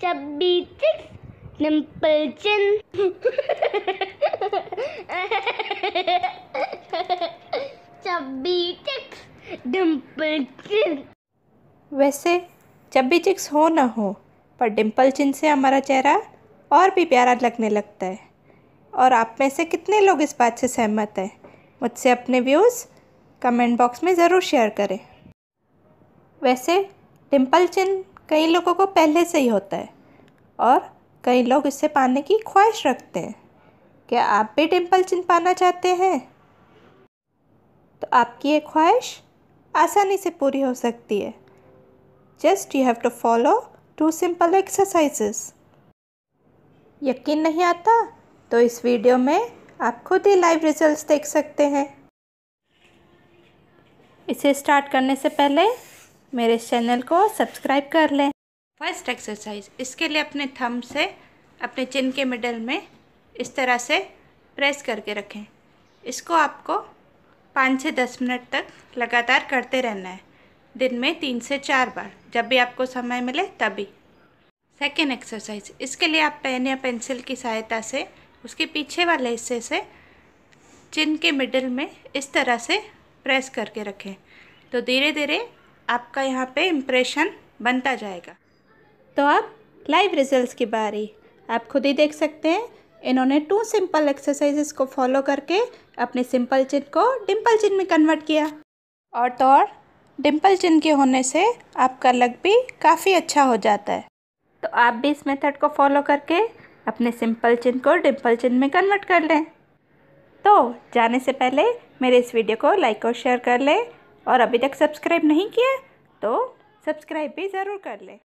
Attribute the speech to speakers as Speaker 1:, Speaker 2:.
Speaker 1: chubby cheeks, dimple chin. chubby cheeks, dimple chin. वैसे चब्बी chicks हो ना हो पर डिम्पल चिन से हमारा चेहरा और भी प्यारा लगने लगता है और आप में से कितने लोग इस बात से सहमत हैं मुझसे अपने व्यूज़ कमेंट बॉक्स में ज़रूर शेयर करें वैसे डिम्पल चिन कई लोगों को पहले से ही होता है और कई लोग इसे पाने की ख्वाहिश रखते हैं क्या आप भी डिम्पल चिन पाना चाहते हैं तो आपकी ये ख्वाहिश आसानी से पूरी हो सकती है just you have to follow two simple exercises यकीन नहीं आता तो इस वीडियो में आप खुद ही लाइव रिजल्ट्स देख सकते हैं इसे स्टार्ट करने से पहले मेरे चैनल को सब्सक्राइब कर लें फर्स्ट एक्सरसाइज इसके लिए अपने थम से अपने चिन के मिडल में इस तरह से प्रेस करके रखें इसको आपको पाँच से दस मिनट तक लगातार करते रहना है दिन में तीन से चार बार जब भी आपको समय मिले तभी सेकेंड एक्सरसाइज इसके लिए आप पेन या पेंसिल की सहायता से उसके पीछे वाले हिस्से से चिन के मिडल में इस तरह से प्रेस करके रखें तो धीरे धीरे आपका यहाँ पे इम्प्रेशन बनता जाएगा तो अब लाइव रिजल्ट्स की बारी आप खुद ही देख सकते हैं इन्होंने टू सिंपल एक्सरसाइजेस को फॉलो करके अपने सिंपल चिन को डिम्पल चिन में कन्वर्ट किया और तो और डिम्पल चिन के होने से आपका लग भी काफ़ी अच्छा हो जाता है तो आप भी इस मेथड को फॉलो करके अपने सिंपल चिन को डिम्पल चिन में कन्वर्ट कर लें तो जाने से पहले मेरे इस वीडियो को लाइक और शेयर कर लें और अभी तक सब्सक्राइब नहीं किया तो सब्सक्राइब भी ज़रूर कर लें